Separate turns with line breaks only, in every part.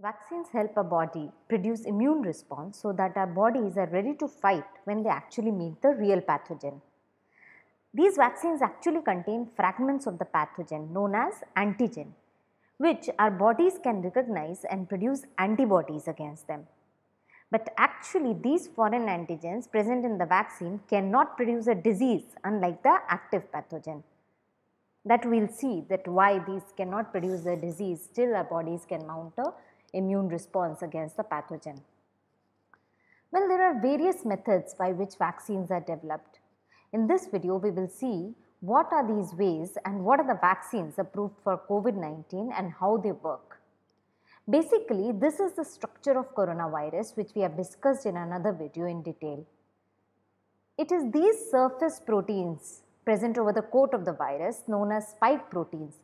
Vaccines help a body produce immune response so that our bodies are ready to fight when they actually meet the real pathogen. These vaccines actually contain fragments of the pathogen known as antigen, which our bodies can recognize and produce antibodies against them. But actually these foreign antigens present in the vaccine cannot produce a disease unlike the active pathogen that we will see that why these cannot produce a disease still our bodies can mount a immune response against the pathogen. Well, there are various methods by which vaccines are developed. In this video, we will see what are these ways and what are the vaccines approved for COVID-19 and how they work. Basically, this is the structure of coronavirus which we have discussed in another video in detail. It is these surface proteins present over the coat of the virus known as spike proteins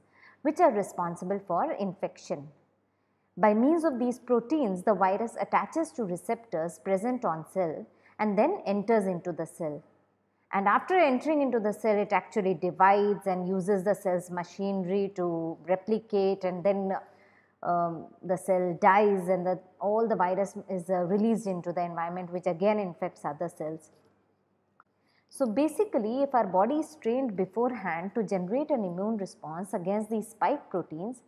which are responsible for infection. By means of these proteins, the virus attaches to receptors present on cell and then enters into the cell. And after entering into the cell, it actually divides and uses the cell's machinery to replicate and then um, the cell dies and the, all the virus is uh, released into the environment which again infects other cells. So basically if our body is trained beforehand to generate an immune response against these spike proteins,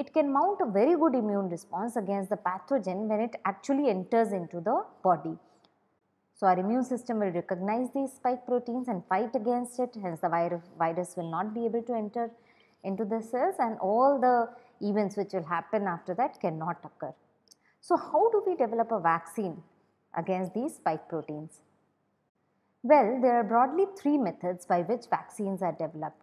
it can mount a very good immune response against the pathogen when it actually enters into the body. So, our immune system will recognize these spike proteins and fight against it hence the virus, will not be able to enter into the cells and all the events which will happen after that cannot occur. So, how do we develop a vaccine against these spike proteins? Well, there are broadly three methods by which vaccines are developed.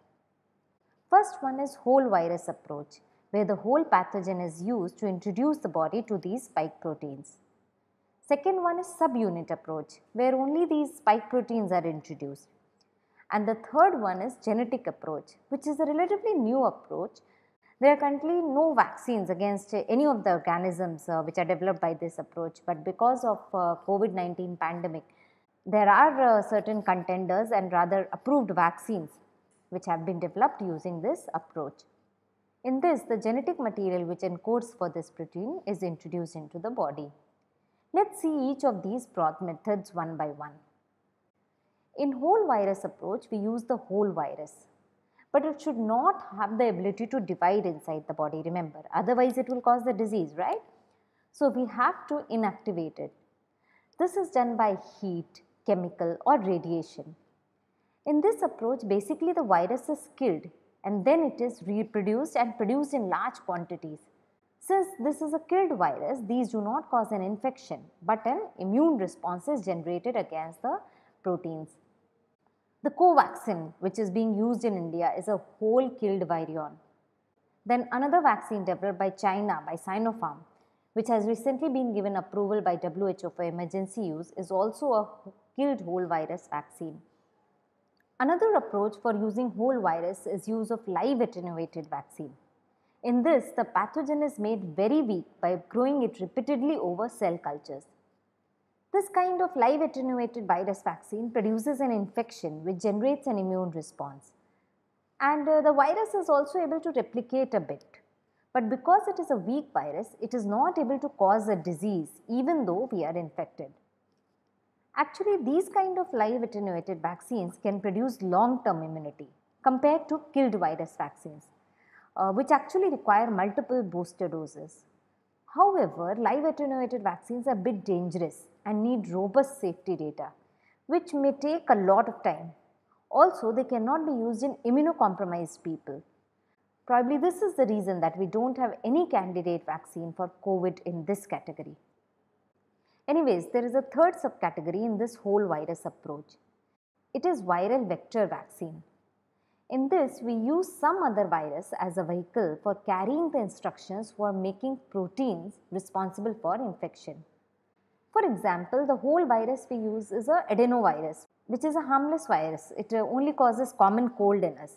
First one is whole virus approach where the whole pathogen is used to introduce the body to these spike proteins. Second one is subunit approach where only these spike proteins are introduced. And the third one is genetic approach which is a relatively new approach. There are currently no vaccines against any of the organisms uh, which are developed by this approach but because of uh, COVID-19 pandemic there are uh, certain contenders and rather approved vaccines which have been developed using this approach. In this, the genetic material which encodes for this protein is introduced into the body. Let's see each of these broad methods one by one. In whole virus approach, we use the whole virus. But it should not have the ability to divide inside the body, remember. Otherwise, it will cause the disease, right? So, we have to inactivate it. This is done by heat, chemical or radiation. In this approach, basically the virus is killed and then it is reproduced and produced in large quantities. Since this is a killed virus, these do not cause an infection but an immune response is generated against the proteins. The Covaxin which is being used in India is a whole killed virion. Then another vaccine developed by China by Sinopharm which has recently been given approval by WHO for emergency use is also a killed whole virus vaccine. Another approach for using whole virus is use of live attenuated vaccine. In this, the pathogen is made very weak by growing it repeatedly over cell cultures. This kind of live attenuated virus vaccine produces an infection which generates an immune response. And uh, the virus is also able to replicate a bit. But because it is a weak virus, it is not able to cause a disease even though we are infected. Actually, these kind of live attenuated vaccines can produce long-term immunity compared to killed virus vaccines, uh, which actually require multiple booster doses. However, live attenuated vaccines are a bit dangerous and need robust safety data, which may take a lot of time. Also, they cannot be used in immunocompromised people. Probably this is the reason that we don't have any candidate vaccine for COVID in this category. Anyways, there is a third subcategory in this whole virus approach. It is viral vector vaccine. In this, we use some other virus as a vehicle for carrying the instructions for making proteins responsible for infection. For example, the whole virus we use is a adenovirus, which is a harmless virus. It uh, only causes common cold in us.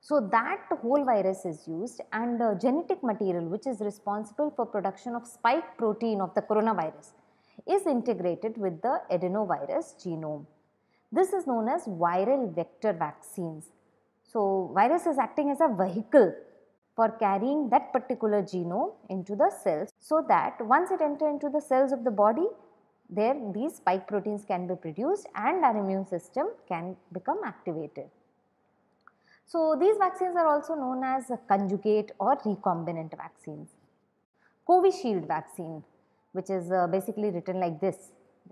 So that whole virus is used and uh, genetic material which is responsible for production of spike protein of the coronavirus is integrated with the adenovirus genome. This is known as viral vector vaccines. So, virus is acting as a vehicle for carrying that particular genome into the cells so that once it enters into the cells of the body, there these spike proteins can be produced and our immune system can become activated. So, these vaccines are also known as conjugate or recombinant vaccines. Covishield vaccine which is uh, basically written like this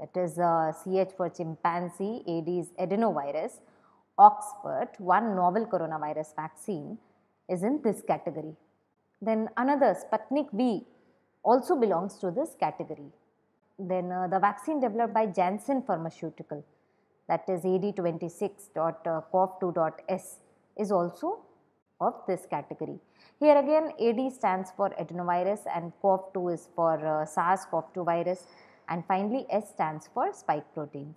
that is uh, CH for chimpanzee, AD is adenovirus, Oxford, one novel coronavirus vaccine is in this category. Then another Sputnik V also belongs to this category. Then uh, the vaccine developed by Janssen Pharmaceutical that is AD26.cov2.s uh, is also of this category. Here again AD stands for adenovirus and COV2 is for uh, SARS-CoV-2 virus and finally S stands for spike proteins.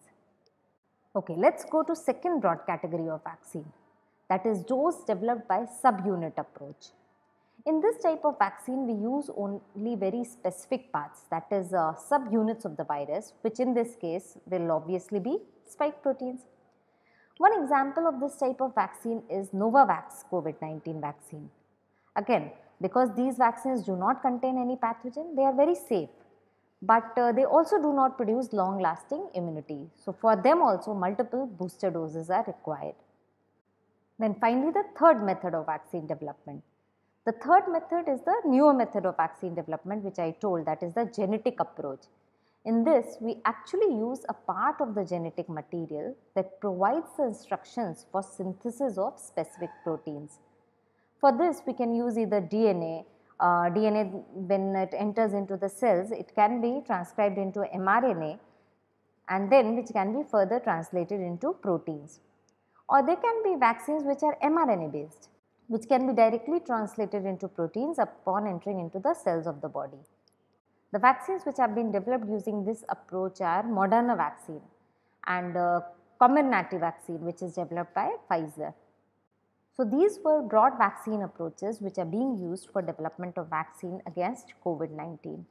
Okay, let's go to second broad category of vaccine that is those developed by subunit approach. In this type of vaccine, we use only very specific parts that is uh, subunits of the virus which in this case will obviously be spike proteins. One example of this type of vaccine is Novavax COVID-19 vaccine. Again, because these vaccines do not contain any pathogen, they are very safe. But uh, they also do not produce long-lasting immunity. So for them also multiple booster doses are required. Then finally the third method of vaccine development. The third method is the newer method of vaccine development which I told that is the genetic approach. In this, we actually use a part of the genetic material that provides the instructions for synthesis of specific proteins. For this, we can use either DNA. Uh, DNA, when it enters into the cells, it can be transcribed into mRNA and then which can be further translated into proteins. Or there can be vaccines which are mRNA based, which can be directly translated into proteins upon entering into the cells of the body. The vaccines which have been developed using this approach are Moderna vaccine and uh, Comirnaty vaccine which is developed by Pfizer. So these were broad vaccine approaches which are being used for development of vaccine against COVID-19.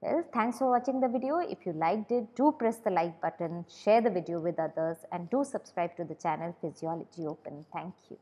Well, thanks for watching the video. If you liked it, do press the like button, share the video with others and do subscribe to the channel Physiology Open. Thank you.